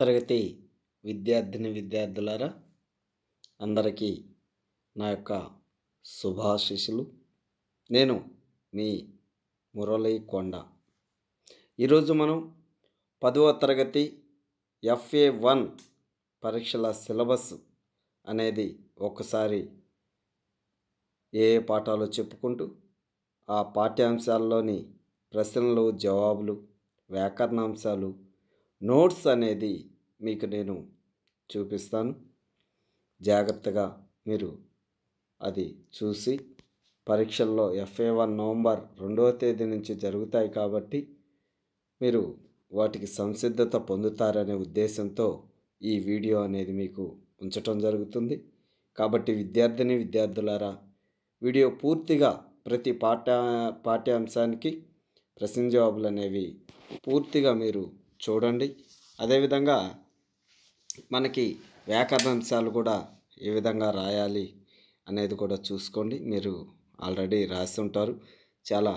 తరగతి విద్యార్థిని విద్యార్థులారా అందరికీ నా యొక్క శుభాశిషులు నేను మీ మురళీ కొండ ఈరోజు మనం పదవ తరగతి ఎఫ్ఏ వన్ పరీక్షల సిలబస్ అనేది ఒకసారి ఏ ఏ పాఠాలు చెప్పుకుంటూ ఆ పాఠ్యాంశాల్లోని ప్రశ్నలు జవాబులు వ్యాకరణాంశాలు నోట్స్ అనేది మీకు నేను చూపిస్తాను జాగ్రత్తగా మీరు అది చూసి పరీక్షల్లో ఎఫ్ఏ వన్ నవంబర్ రెండవ తేదీ నుంచి జరుగుతాయి కాబట్టి మీరు వాటికి సంసిద్ధత పొందుతారనే ఉద్దేశంతో ఈ వీడియో అనేది మీకు ఉంచటం జరుగుతుంది కాబట్టి విద్యార్థిని విద్యార్థులారా వీడియో పూర్తిగా ప్రతి పాఠ పాఠ్యాంశానికి ప్రశ్న జవాబులు అనేవి పూర్తిగా మీరు చూడండి అదేవిధంగా మనకి వ్యాకరణాంశాలు కూడా ఏ విధంగా రాయాలి అనేది కూడా చూసుకోండి మీరు ఆల్రెడీ రాస్తుంటారు చాలా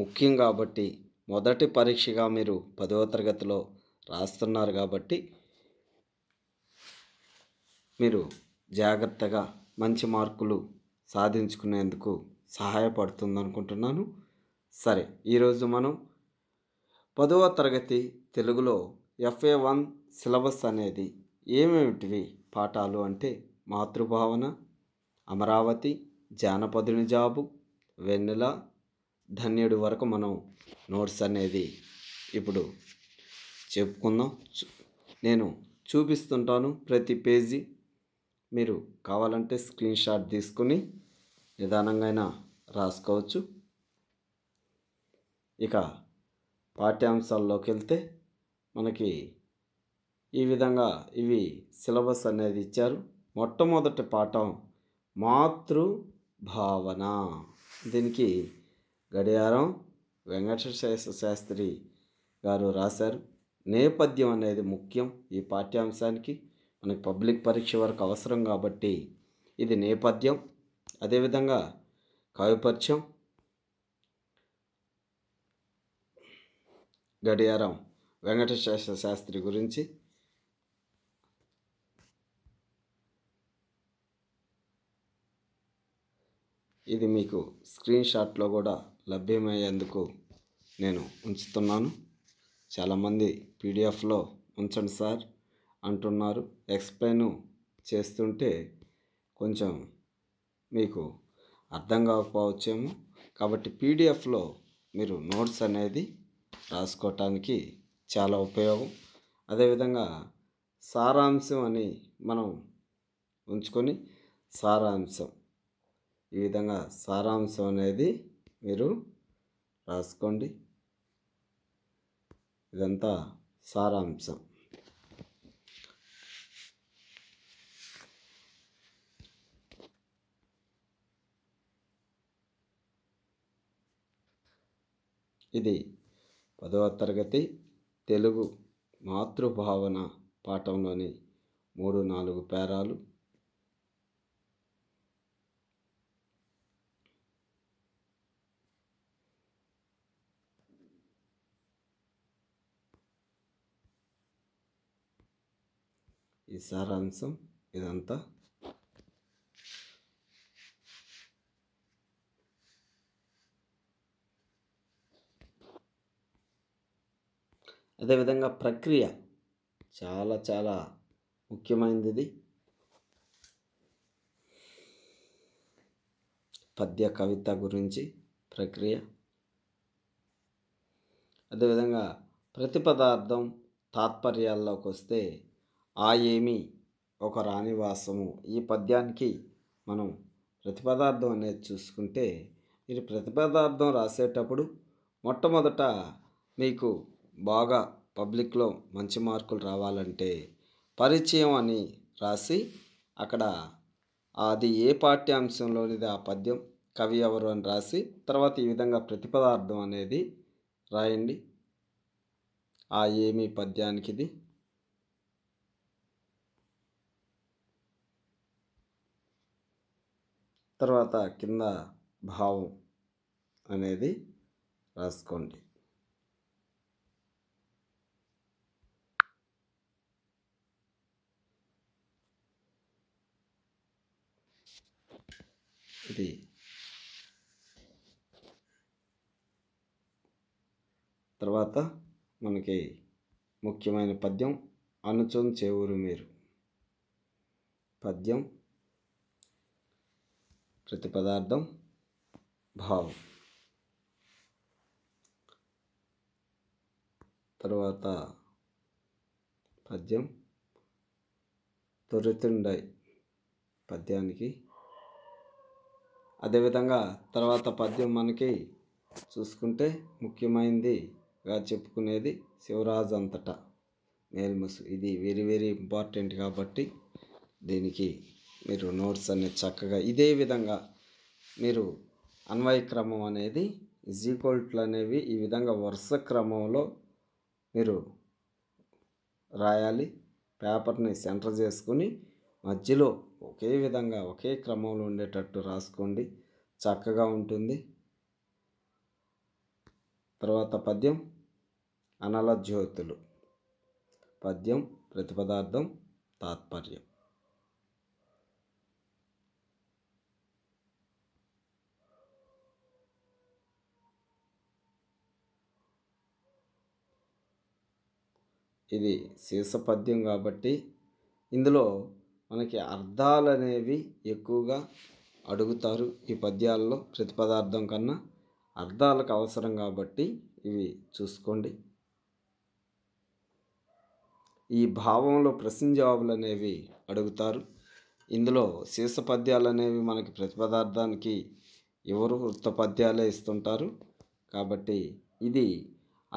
ముఖ్యం కాబట్టి మొదటి పరీక్షగా మీరు పదవ తరగతిలో రాస్తున్నారు కాబట్టి మీరు జాగ్రత్తగా మంచి మార్కులు సాధించుకునేందుకు సహాయపడుతుంది అనుకుంటున్నాను సరే ఈరోజు మనం పదవ తరగతి తెలుగులో ఎఫ్ఏ వన్ సిలబస్ అనేది ఏమేమిటివి పాఠాలు అంటే మాతృభావన అమరావతి జానపదుని జాబు వెన్నెల ధన్యుడి వరకు మనం నోట్స్ అనేది ఇప్పుడు చెప్పుకుందాం నేను చూపిస్తుంటాను ప్రతి పేజీ మీరు కావాలంటే స్క్రీన్ షాట్ తీసుకుని నిదానంగా రాసుకోవచ్చు ఇక పాఠ్యాంశాల్లోకి వెళ్తే మనకి ఈ విధంగా ఇవి సిలబస్ అనేది ఇచ్చారు మొట్టమొదటి పాఠం మాతృ భావన దీనికి గడియారం వెంకటేశ్వర శాస్త్రి గారు రాశారు నేపథ్యం అనేది ముఖ్యం ఈ పాఠ్యాంశానికి మనకి పబ్లిక్ పరీక్ష వరకు అవసరం కాబట్టి ఇది నేపథ్యం అదేవిధంగా కావ్యపరిచయం గడియారం వెంకటేశ్వర శాస్త్రి గురించి ఇది మీకు స్క్రీన్ షాట్లో కూడా లభ్యమయ్యేందుకు నేను ఉంచుతున్నాను చాలామంది పీడిఎఫ్లో ఉంచండి సార్ అంటున్నారు ఎక్స్ప్లెయిన్ చేస్తుంటే కొంచెం మీకు అర్థం కాకపోవచ్చేమో కాబట్టి పీడిఎఫ్లో మీరు నోట్స్ అనేది రాసుకోవటానికి చాలా ఉపయోగం అదేవిధంగా సారాంశం అని మనం ఉంచుకొని సారాంశం ఈ విధంగా సారాంశం అనేది మీరు రాసుకోండి ఇదంతా సారాంశం ఇది పదవ తరగతి తెలుగు మాతృభావన పాఠంలోని మూడు నాలుగు పేరాలు ఈ సారాంశం ఇదంతా అదేవిధంగా ప్రక్రియ చాలా చాలా ముఖ్యమైనది పద్య కవిత గురించి ప్రక్రియ అదేవిధంగా ప్రతి పదార్థం తాత్పర్యాల్లోకి వస్తే ఆ ఏమి ఒక రాణివాసము ఈ పద్యానికి మనం ప్రతిపదార్థం అనేది చూసుకుంటే మీరు ప్రతిపదార్థం రాసేటప్పుడు మొట్టమొదట మీకు బాగా పబ్లిక్లో మంచి మార్కులు రావాలంటే పరిచయం అని రాసి అక్కడ అది ఏ పాఠ్యాంశంలోనిది ఆ పద్యం కవి ఎవరు అని రాసి తర్వాత ఈ విధంగా ప్రతిపదార్థం అనేది రాయండి ఆ ఏమి పద్యానికి తర్వాత కింద భావం అనేది రాసుకోండి ఇది తర్వాత మనకి ముఖ్యమైన పద్యం అనుచం చేవురు మీరు పద్యం ప్రతి పదార్థం భావం తర్వాత పద్యం తొరుతుండై పద్యానికి అదేవిధంగా తర్వాత పద్యం మనకి చూసుకుంటే ముఖ్యమైనదిగా చెప్పుకునేది శివరాజు అంతటా మేల్మసు ఇది వెరీ వెరీ ఇంపార్టెంట్ కాబట్టి దీనికి మీరు నోట్స్ అనేది చక్కగా ఇదే విధంగా మీరు అన్వయ క్రమం అనేది ఈక్వల్ట్లు అనేవి ఈ విధంగా వరుస క్రమంలో మీరు రాయాలి పేపర్ని సెంటర్ చేసుకుని మధ్యలో ఒకే విధంగా ఒకే క్రమంలో ఉండేటట్టు రాసుకోండి చక్కగా ఉంటుంది తర్వాత పద్యం అనల జ్యోతులు పద్యం ప్రతిపదార్థం తాత్పర్యం ఇది శీర్షపద్యం కాబట్టి ఇందులో మనకి అర్థాలు అనేవి ఎక్కువగా అడుగుతారు ఈ పద్యాల్లో పదార్థం కన్నా అర్థాలకు అవసరం కాబట్టి ఇవి చూసుకోండి ఈ భావంలో ప్రశ్న జవాబులు అనేవి అడుగుతారు ఇందులో శీర్ష పద్యాలు అనేవి మనకి ప్రతి పదార్థానికి ఎవరు వృత్త పద్యాలే ఇస్తుంటారు కాబట్టి ఇది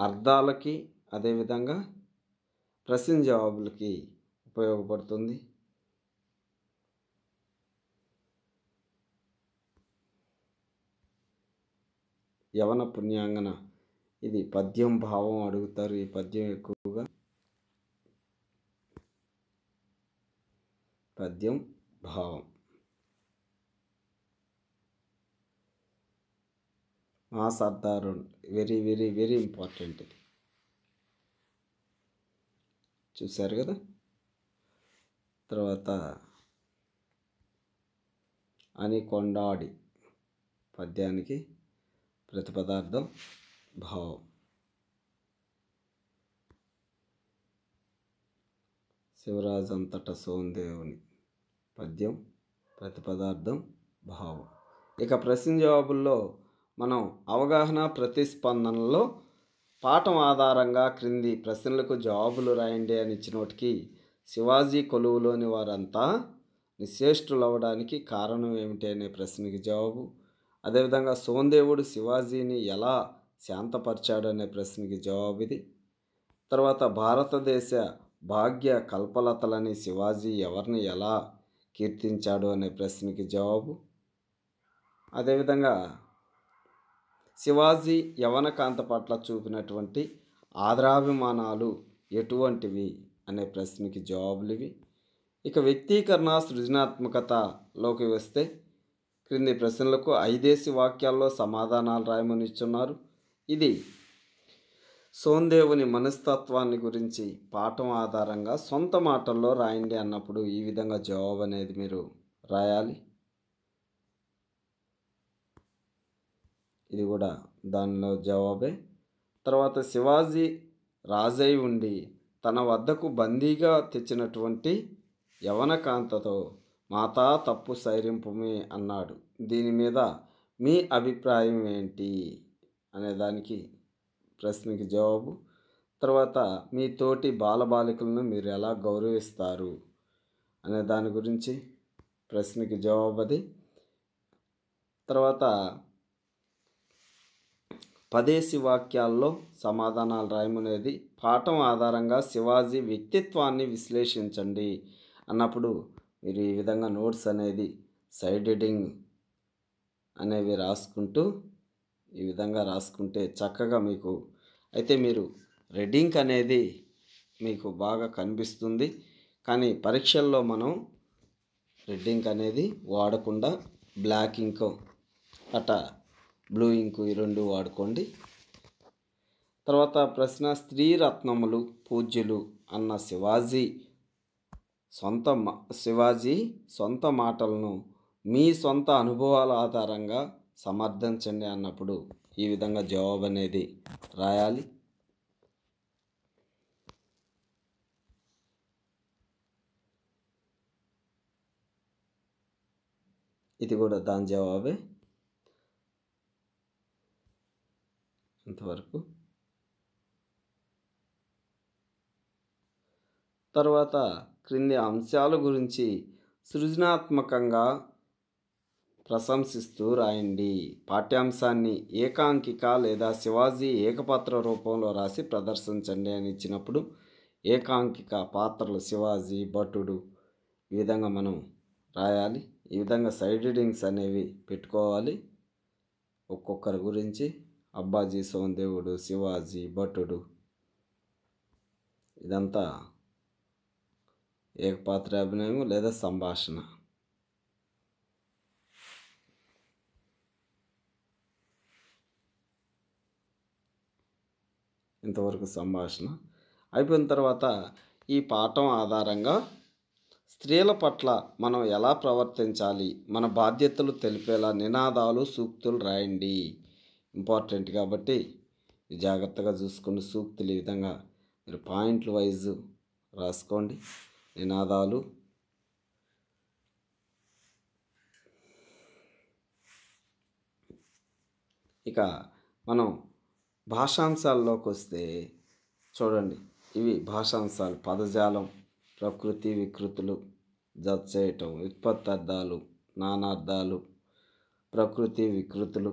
అర్థాలకి అదేవిధంగా ప్రశ్న జవాబులకి ఉపయోగపడుతుంది యవన పుణ్యాంగన ఇది పద్యం భావం అడుగుతారు ఈ పద్యం ఎక్కువగా పద్యం భావం మా సర్దారు వెరీ వెరీ వెరీ ఇంపార్టెంట్ ఇది చూశారు కదా తర్వాత అని కొండాడి పద్యానికి ప్రతిపదార్థం భావం శివరాజంతట సోందేవుని పద్యం ప్రతిపదార్థం భావం ఇక ప్రశ్న జవాబుల్లో మనం అవగాహన ప్రతిస్పందనలో పాఠం ఆధారంగా క్రింది ప్రశ్నలకు జవాబులు రాయండి అని ఇచ్చినోటికి శివాజీ కొలువులోని వారంతా అవ్వడానికి కారణం ఏమిటి అనే ప్రశ్నకి జవాబు అదేవిధంగా సోందేవుడు శివాజీని ఎలా శాంతపరిచాడు అనే ప్రశ్నకి జవాబు ఇది తర్వాత భారతదేశ భాగ్య కల్పలతలని శివాజీ ఎవరిని ఎలా కీర్తించాడు అనే ప్రశ్నకి జవాబు అదేవిధంగా శివాజీ యవనకాంత పట్ల చూపినటువంటి ఆదరాభిమానాలు ఎటువంటివి అనే ప్రశ్నకి జవాబులు ఇవి ఇక వ్యక్తీకరణ సృజనాత్మకతలోకి వస్తే క్రింది ప్రశ్నలకు ఐదేసి వాక్యాల్లో సమాధానాలు రాయమని ఇస్తున్నారు ఇది సోందేవుని మనస్తత్వాన్ని గురించి పాఠం ఆధారంగా సొంత మాటల్లో రాయండి అన్నప్పుడు ఈ విధంగా జవాబు అనేది మీరు రాయాలి ఇది కూడా దానిలో జవాబే తర్వాత శివాజీ రాజై ఉండి తన వద్దకు బందీగా తెచ్చినటువంటి యవనకాంతతో మాతా తప్పు సైరింపుమే అన్నాడు దీని మీద మీ అభిప్రాయం ఏంటి అనే దానికి ప్రశ్నకి జవాబు తర్వాత మీ తోటి బాలబాలికలను మీరు ఎలా గౌరవిస్తారు అనే దాని గురించి ప్రశ్నకి జవాబు అది తర్వాత పదేసి వాక్యాల్లో సమాధానాలు రాయమనేది పాఠం ఆధారంగా శివాజీ వ్యక్తిత్వాన్ని విశ్లేషించండి అన్నప్పుడు మీరు ఈ విధంగా నోట్స్ అనేది సైడ్ ఎడింగ్ అనేవి రాసుకుంటూ ఈ విధంగా రాసుకుంటే చక్కగా మీకు అయితే మీరు రెడ్డింగ్ అనేది మీకు బాగా కనిపిస్తుంది కానీ పరీక్షల్లో మనం రెడ్డింగ్ అనేది వాడకుండా బ్లాక్ ఇంకో అట బ్లూ ఇంక్ ఈ రెండు వాడుకోండి తర్వాత ప్రశ్న స్త్రీ రత్నములు పూజ్యులు అన్న శివాజీ సొంత శివాజీ సొంత మాటలను మీ సొంత అనుభవాల ఆధారంగా సమర్థించండి అన్నప్పుడు ఈ విధంగా జవాబు అనేది రాయాలి ఇది కూడా దాని జవాబే ఇంతవరకు తర్వాత క్రింది అంశాల గురించి సృజనాత్మకంగా ప్రశంసిస్తూ రాయండి పాఠ్యాంశాన్ని ఏకాంకిక లేదా శివాజీ ఏకపాత్ర రూపంలో రాసి ప్రదర్శించండి అని ఇచ్చినప్పుడు ఏకాంకిక పాత్రలు శివాజీ భటుడు ఈ విధంగా మనం రాయాలి ఈ విధంగా సైడ్ రీడింగ్స్ అనేవి పెట్టుకోవాలి ఒక్కొక్కరి గురించి అబ్బాజీ సోందేవుడు శివాజీ భటుడు ఇదంతా ఏకపాత్ర అభినయం లేదా సంభాషణ ఇంతవరకు సంభాషణ అయిపోయిన తర్వాత ఈ పాఠం ఆధారంగా స్త్రీల పట్ల మనం ఎలా ప్రవర్తించాలి మన బాధ్యతలు తెలిపేలా నినాదాలు సూక్తులు రాయండి ఇంపార్టెంట్ కాబట్టి జాగ్రత్తగా చూసుకుని సూక్తులు ఈ విధంగా మీరు పాయింట్లు వైజ్ రాసుకోండి నినాదాలు ఇక మనం భాషాంశాల్లోకి వస్తే చూడండి ఇవి భాషాంశాలు పదజాలం ప్రకృతి వికృతులు జత చేయటం ఉత్పత్తి అర్థాలు నానార్థాలు ప్రకృతి వికృతులు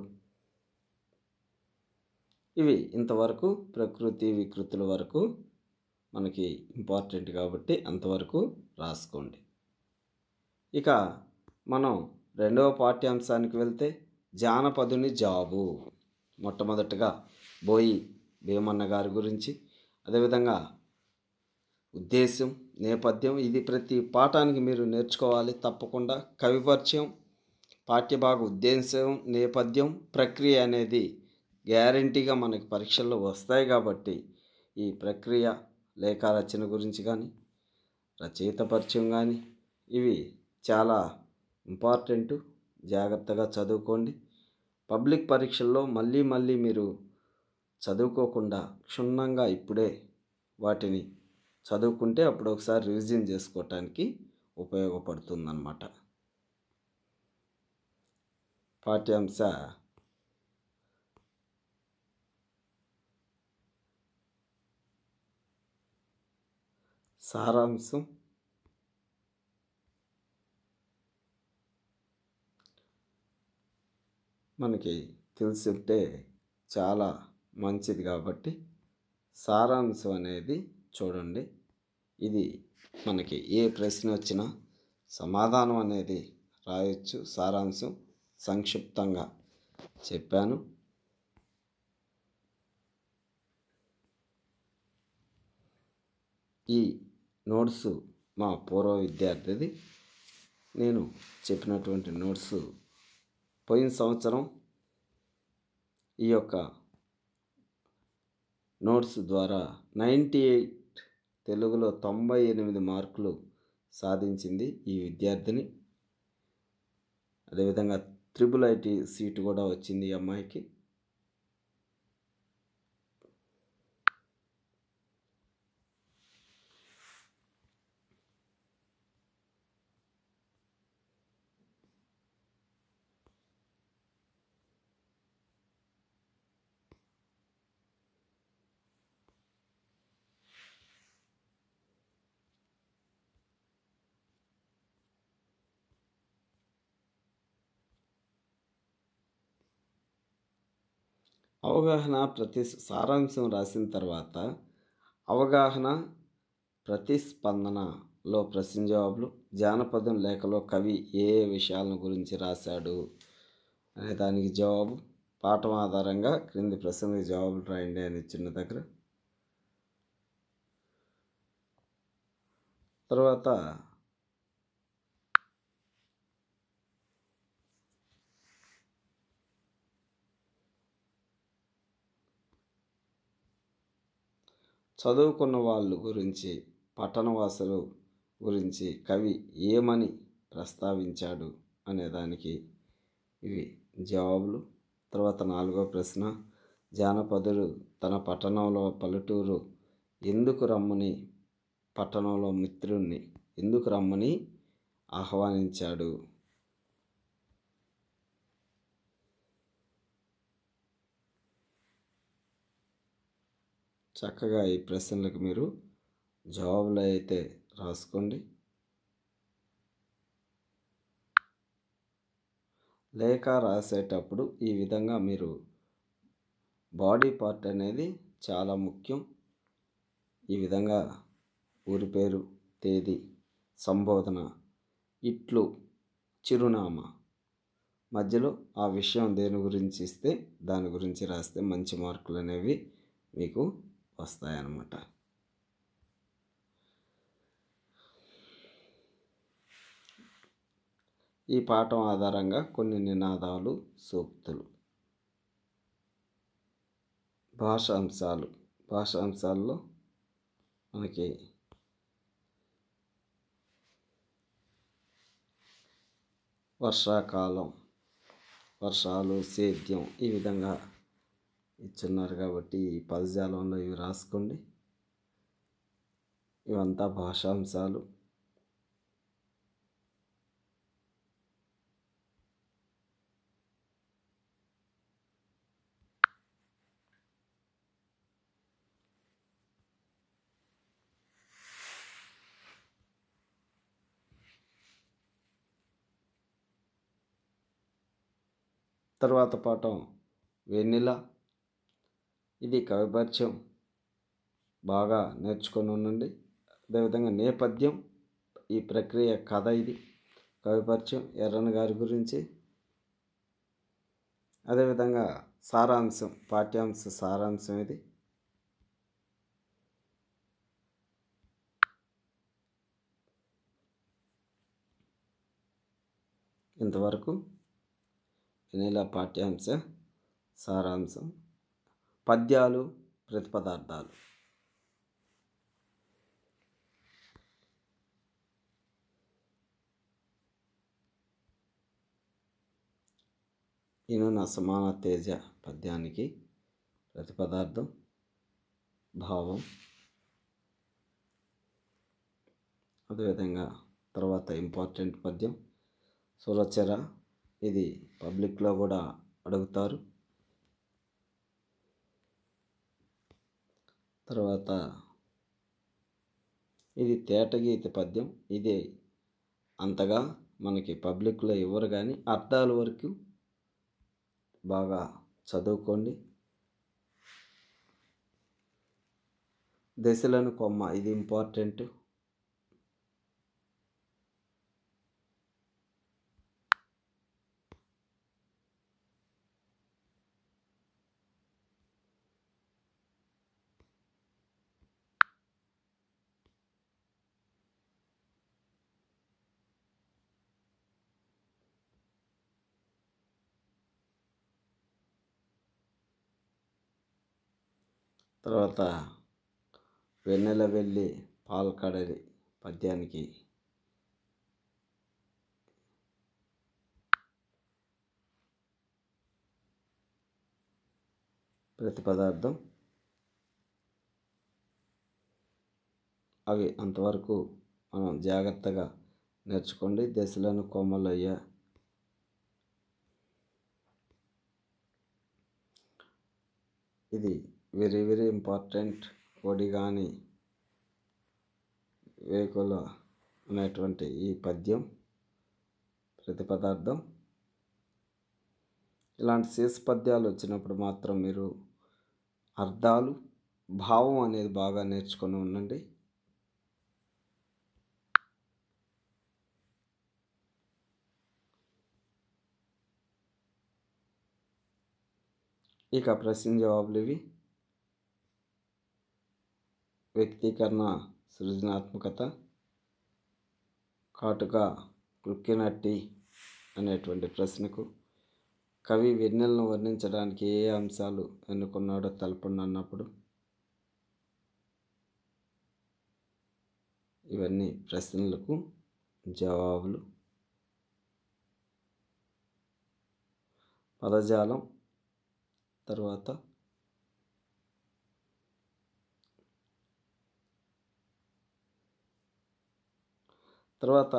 ఇవి ఇంతవరకు ప్రకృతి వికృతుల వరకు మనకి ఇంపార్టెంట్ కాబట్టి అంతవరకు రాసుకోండి ఇక మనం రెండవ పాఠ్యాంశానికి వెళ్తే జానపదుని జాబు మొట్టమొదటగా బోయి భీమన్న గారి గురించి అదేవిధంగా ఉద్దేశం నేపథ్యం ఇది ప్రతి పాఠానికి మీరు నేర్చుకోవాలి తప్పకుండా కవిపరిచయం పాఠ్యభాగ ఉద్దేశం నేపథ్యం ప్రక్రియ అనేది గ్యారంటీగా మనకి పరీక్షల్లో వస్తాయి కాబట్టి ఈ ప్రక్రియ లేఖ రచన గురించి కానీ రచయిత పరిచయం కానీ ఇవి చాలా ఇంపార్టెంట్ జాగ్రత్తగా చదువుకోండి పబ్లిక్ పరీక్షల్లో మళ్ళీ మళ్ళీ మీరు చదువుకోకుండా క్షుణ్ణంగా ఇప్పుడే వాటిని చదువుకుంటే అప్పుడు ఒకసారి రివిజన్ చేసుకోవటానికి ఉపయోగపడుతుందన్నమాట పాఠ్యాంశ సారాంశం మనకి తెలుసుంటే చాలా మంచిది కాబట్టి సారాంశం అనేది చూడండి ఇది మనకి ఏ ప్రశ్న వచ్చినా సమాధానం అనేది రాయొచ్చు సారాంశం సంక్షిప్తంగా చెప్పాను ఈ నోట్స్ మా పూర్వ విద్యార్థిది నేను చెప్పినటువంటి నోట్స్ పోయిన సంవత్సరం ఈ యొక్క నోట్స్ ద్వారా నైంటీ ఎయిట్ తెలుగులో తొంభై ఎనిమిది మార్కులు సాధించింది ఈ విద్యార్థిని అదేవిధంగా త్రిబుల్ ఐటీ సీటు కూడా వచ్చింది ఈ అమ్మాయికి అవగాహన ప్రతి సారాంశం రాసిన తర్వాత అవగాహన ప్రతిస్పందనలో ప్రశ్న జవాబులు జానపదం లేఖలో కవి ఏ ఏ విషయాలను గురించి రాశాడు అనే దానికి జవాబు పాఠం ఆధారంగా క్రింది ప్రశ్నలకు జవాబులు రాయండి అని ఇచ్చిన దగ్గర తర్వాత చదువుకున్న వాళ్ళు గురించి పట్టణవాసులు గురించి కవి ఏమని ప్రస్తావించాడు అనేదానికి ఇవి జవాబులు తర్వాత నాలుగో ప్రశ్న జానపదుడు తన పట్టణంలో పల్లెటూరు ఎందుకు రమ్మని పట్టణంలో మిత్రుణ్ణి ఎందుకు రమ్మని ఆహ్వానించాడు చక్కగా ఈ ప్రశ్నలకు మీరు జవాబులు అయితే రాసుకోండి లేఖ రాసేటప్పుడు ఈ విధంగా మీరు బాడీ పార్ట్ అనేది చాలా ముఖ్యం ఈ విధంగా ఊరి పేరు తేదీ సంబోధన ఇట్లు చిరునామా మధ్యలో ఆ విషయం దేని గురించి ఇస్తే దాని గురించి రాస్తే మంచి మార్కులు అనేవి మీకు వస్తాయన్నమాట ఈ పాఠం ఆధారంగా కొన్ని నినాదాలు సూక్తులు భాష అంశాలు భాష అంశాల్లో మనకి వర్షాకాలం వర్షాలు సేద్యం ఈ విధంగా ఇచ్చున్నారు కాబట్టి ఈ పదజాలంలో ఇవి రాసుకోండి ఇవంతా భాషాంశాలు తర్వాత పాఠం వెన్నెల ఇది కవిపరిచయం బాగా నేర్చుకొని ఉండండి అదేవిధంగా నేపథ్యం ఈ ప్రక్రియ కథ ఇది కవిపరిచయం ఎర్రన్న గారి గురించి అదేవిధంగా సారాంశం పాఠ్యాంశ సారాంశం ఇది ఇంతవరకు వెనీలా పాఠ్యాంశ సారాంశం పద్యాలు ప్రతిపదార్థాలు ఈయన నా సమాన తేజ పద్యానికి ప్రతిపదార్థం భావం అదేవిధంగా తర్వాత ఇంపార్టెంట్ పద్యం సురచర ఇది పబ్లిక్లో కూడా అడుగుతారు తర్వాత ఇది తేటగీత పద్యం ఇది అంతగా మనకి పబ్లిక్లో ఇవ్వరు కానీ అర్థాల వరకు బాగా చదువుకోండి దశలను కొమ్మ ఇది ఇంపార్టెంట్ తర్వాత వెన్నెల వెళ్ళి పాల్కడలి పద్యానికి ప్రతి పదార్థం అవి అంతవరకు మనం జాగ్రత్తగా నేర్చుకోండి దశలను కొమ్మలయ్య ఇది వెరీ వెరీ ఇంపార్టెంట్ కానీ వేకుల అనేటువంటి ఈ పద్యం ప్రతి పదార్థం ఇలాంటి శేష పద్యాలు వచ్చినప్పుడు మాత్రం మీరు అర్థాలు భావం అనేది బాగా నేర్చుకొని ఉండండి ఇక ప్రశ్న జవాబులు ఇవి వ్యక్తీకరణ సృజనాత్మకత కాటుక కృక్కినట్టి అనేటువంటి ప్రశ్నకు కవి వెన్నెలను వర్ణించడానికి ఏ అంశాలు ఎన్నుకున్నాడో తెలపండి అన్నప్పుడు ఇవన్నీ ప్రశ్నలకు జవాబులు పదజాలం తర్వాత తర్వాత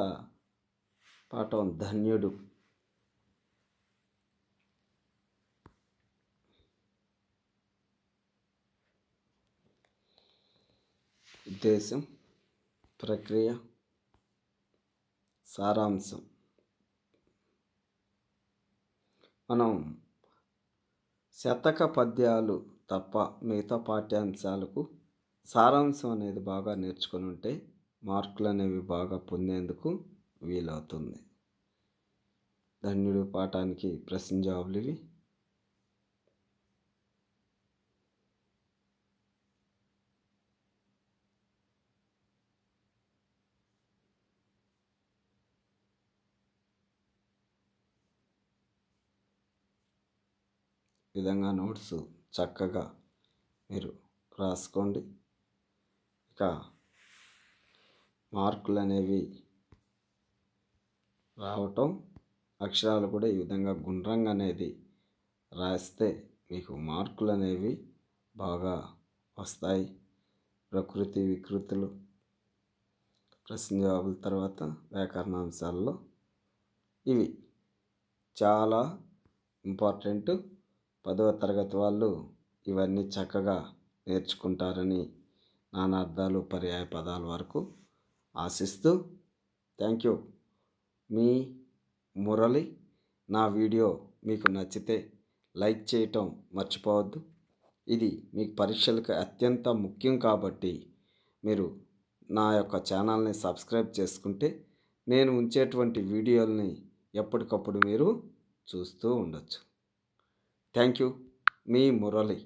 పాఠం ధన్యుడు ఉద్దేశం ప్రక్రియ సారాంశం మనం శతక పద్యాలు తప్ప మిగతా పాఠ్యాంశాలకు సారాంశం అనేది బాగా నేర్చుకుని ఉంటే మార్కులు అనేవి బాగా పొందేందుకు వీలవుతుంది ధన్యుడు పాఠానికి ప్రశ్న జవాబులు ఇవి విధంగా నోట్స్ చక్కగా మీరు రాసుకోండి ఇక మార్కులు అనేవి రావటం అక్షరాలు కూడా ఈ విధంగా గుండ్రంగా అనేది రాస్తే మీకు మార్కులు అనేవి బాగా వస్తాయి ప్రకృతి వికృతులు ప్రశ్న జవాబుల తర్వాత వ్యాకరణాంశాల్లో ఇవి చాలా ఇంపార్టెంట్ పదవ తరగతి వాళ్ళు ఇవన్నీ చక్కగా నేర్చుకుంటారని నానార్థాలు పర్యాయ పదాల వరకు ఆశిస్తూ థ్యాంక్ యూ మీ మురళి నా వీడియో మీకు నచ్చితే లైక్ చేయటం మర్చిపోవద్దు ఇది మీకు పరీక్షలకు అత్యంత ముఖ్యం కాబట్టి మీరు నా యొక్క ఛానల్ని సబ్స్క్రైబ్ చేసుకుంటే నేను ఉంచేటువంటి వీడియోల్ని ఎప్పటికప్పుడు మీరు చూస్తూ ఉండొచ్చు థ్యాంక్ యూ మీ మురళి